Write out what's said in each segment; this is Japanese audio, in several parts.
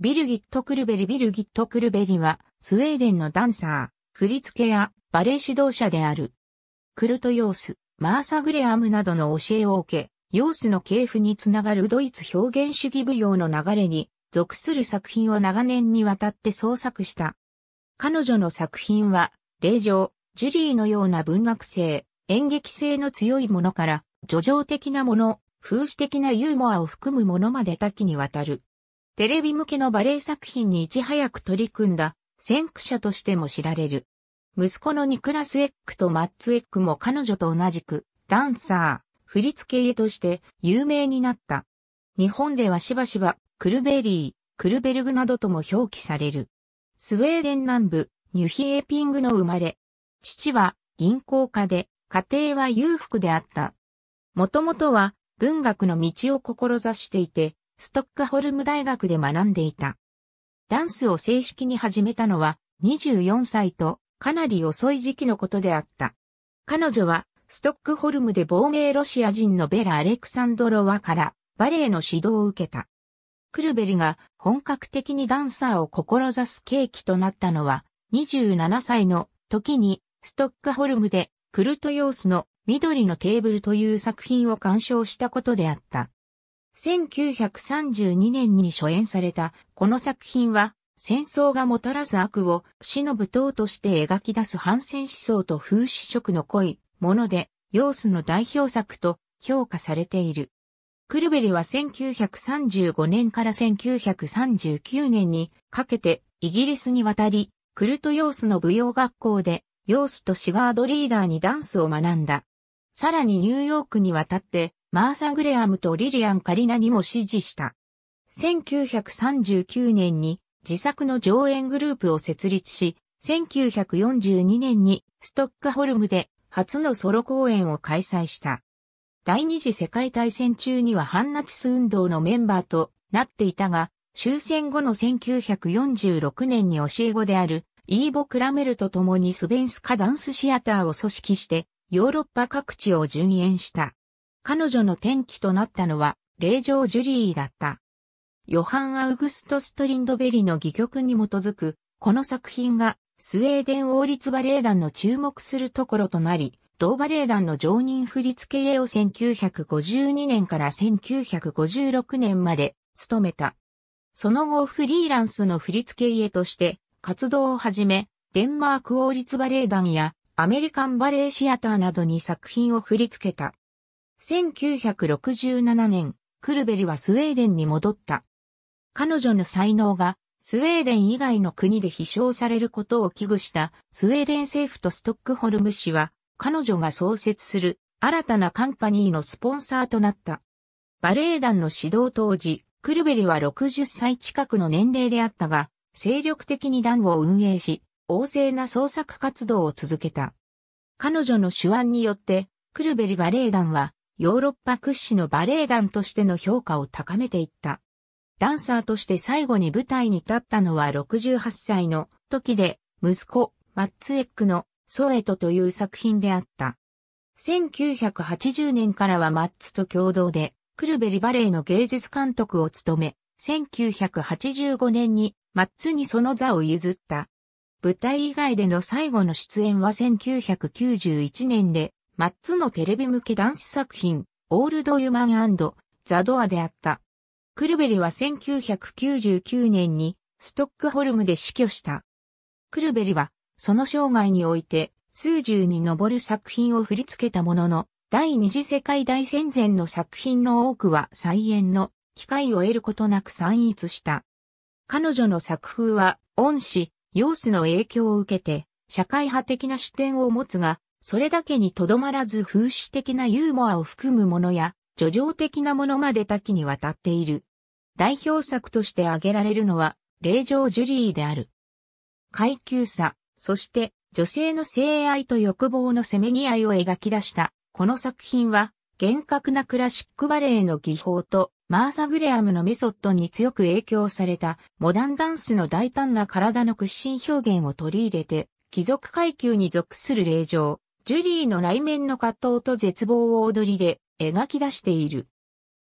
ビルギット・クルベリビルギット・クルベリは、スウェーデンのダンサー、振付やバレエ指導者である。クルト・ヨース、マーサ・グレアムなどの教えを受け、ヨースの系譜につながるドイツ表現主義舞踊の流れに属する作品を長年にわたって創作した。彼女の作品は、霊場、ジュリーのような文学性、演劇性の強いものから、叙情的なもの、風刺的なユーモアを含むものまで多岐にわたる。テレビ向けのバレエ作品にいち早く取り組んだ先駆者としても知られる。息子のニクラス・エックとマッツ・エックも彼女と同じくダンサー、振付家として有名になった。日本ではしばしばクルベリー、クルベルグなどとも表記される。スウェーデン南部、ニュヒエーピングの生まれ。父は銀行家で、家庭は裕福であった。もともとは文学の道を志していて、ストックホルム大学で学んでいた。ダンスを正式に始めたのは24歳とかなり遅い時期のことであった。彼女はストックホルムで亡命ロシア人のベラ・アレクサンドロワからバレエの指導を受けた。クルベリが本格的にダンサーを志す契機となったのは27歳の時にストックホルムでクルトヨースの緑のテーブルという作品を鑑賞したことであった。1932年に初演された、この作品は、戦争がもたらす悪を死の舞踏として描き出す反戦思想と風刺色の濃いもので、様子の代表作と評価されている。クルベリは1935年から1939年にかけてイギリスに渡り、クルト・様子の舞踊学校で様子とシガードリーダーにダンスを学んだ。さらにニューヨークに渡ってマーサ・グレアムとリリアン・カリナにも支持した。1939年に自作の上演グループを設立し、1942年にストックホルムで初のソロ公演を開催した。第二次世界大戦中には反ナチス運動のメンバーとなっていたが、終戦後の1946年に教え子であるイーボ・クラメルと共にスベンスカダンスシアターを組織してヨーロッパ各地を巡演した。彼女の転機となったのは、霊場ジュリーだった。ヨハン・アウグスト・ストリンドベリの戯曲に基づく、この作品が、スウェーデン王立バレエ団の注目するところとなり、同バレエ団の常任振付絵を1952年から1956年まで務めた。その後フリーランスの振付絵として活動を始め、デンマーク王立バレエ団やアメリカンバレエシアターなどに作品を振り付けた。1967年、クルベリはスウェーデンに戻った。彼女の才能がスウェーデン以外の国で飛翔されることを危惧したスウェーデン政府とストックホルム市は彼女が創設する新たなカンパニーのスポンサーとなった。バレエ団の指導当時、クルベリは60歳近くの年齢であったが、精力的に団を運営し、旺盛な創作活動を続けた。彼女の手腕によって、クルベリバレエ団はヨーロッパ屈指のバレエ団としての評価を高めていった。ダンサーとして最後に舞台に立ったのは68歳の時で、息子、マッツエックのソエトという作品であった。1980年からはマッツと共同で、クルベリバレエの芸術監督を務め、1985年にマッツにその座を譲った。舞台以外での最後の出演は1991年で、マッツのテレビ向け男子作品、オールド・ユマンザ・ドアであった。クルベリは1999年にストックホルムで死去した。クルベリは、その生涯において、数十に上る作品を振り付けたものの、第二次世界大戦前の作品の多くは再演の機会を得ることなく散逸した。彼女の作風は、恩師、ヨースの影響を受けて、社会派的な視点を持つが、それだけにとどまらず風刺的なユーモアを含むものや、叙情的なものまで多岐にわたっている。代表作として挙げられるのは、霊場ジュリーである。階級差、そして女性の性愛と欲望のせめぎ合いを描き出した、この作品は、厳格なクラシックバレエの技法と、マーサ・グレアムのメソッドに強く影響された、モダンダンスの大胆な体の屈伸表現を取り入れて、貴族階級に属する霊場、ジュリーの内面の葛藤と絶望を踊りで描き出している。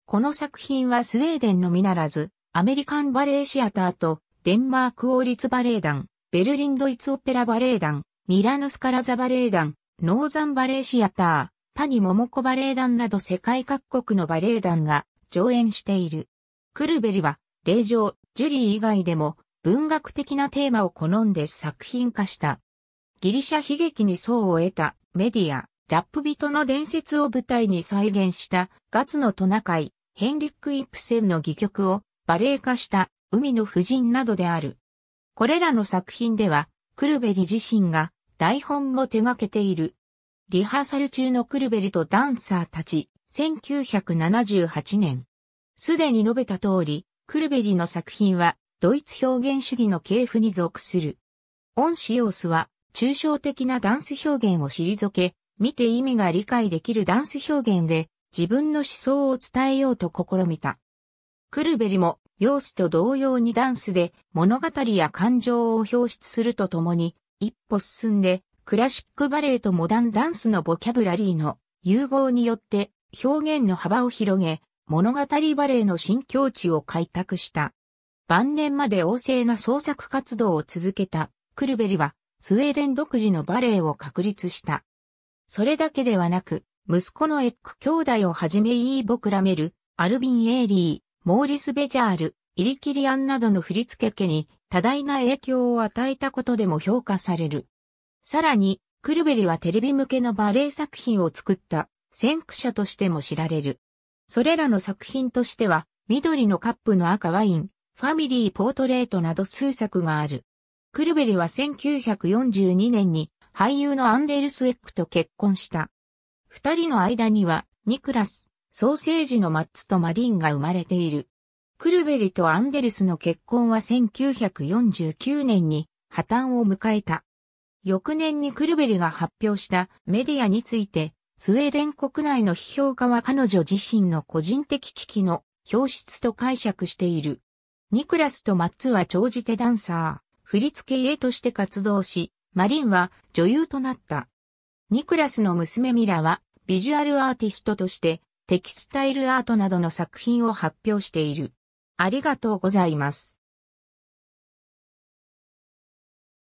この作品はスウェーデンのみならず、アメリカンバレーシアターとデンマーク王立バレエ団、ベルリンドイツオペラバレエ団、ミラノスカラザバレエ団、ノーザンバレーシアター、パニモモコバレエ団など世界各国のバレエ団が上演している。クルベリは、霊場、ジュリー以外でも文学的なテーマを好んで作品化した。ギリシャ悲劇に層を得たメディア、ラップ人の伝説を舞台に再現したガツのトナカイ、ヘンリック・イプセンの戯曲をバレエ化した海の婦人などである。これらの作品では、クルベリ自身が台本も手掛けている。リハーサル中のクルベリとダンサーたち、1978年。すでに述べた通り、クルベリの作品は、ドイツ表現主義の系譜に属する。オンシオスは、抽象的なダンス表現を退け、見て意味が理解できるダンス表現で自分の思想を伝えようと試みた。クルベリも、様子と同様にダンスで物語や感情を表出するとともに、一歩進んで、クラシックバレエとモダンダンスのボキャブラリーの融合によって表現の幅を広げ、物語バレエの新境地を開拓した。晩年まで旺盛な創作活動を続けたクルベリはスウェーデン独自のバレエを確立した。それだけではなく、息子のエック兄弟をはじめイーボ・クラメル、アルビン・エーリー、モーリス・ベジャール、イリキリアンなどの振付家に多大な影響を与えたことでも評価される。さらに、クルベリはテレビ向けのバレエ作品を作った先駆者としても知られる。それらの作品としては、緑のカップの赤ワイン、ファミリーポートレートなど数作がある。クルベリは1942年に俳優のアンデルス・エックと結婚した。二人の間には、ニクラス、ソーセージのマッツとマリンが生まれている。クルベリとアンデルスの結婚は1949年に破綻を迎えた。翌年にクルベリが発表したメディアについて、スウェーデン国内の批評家は彼女自身の個人的危機の表出と解釈している。ニクラスとマッツは長じてダンサー。振付絵として活動し、マリンは女優となった。ニクラスの娘ミラはビジュアルアーティストとしてテキスタイルアートなどの作品を発表している。ありがとうございます。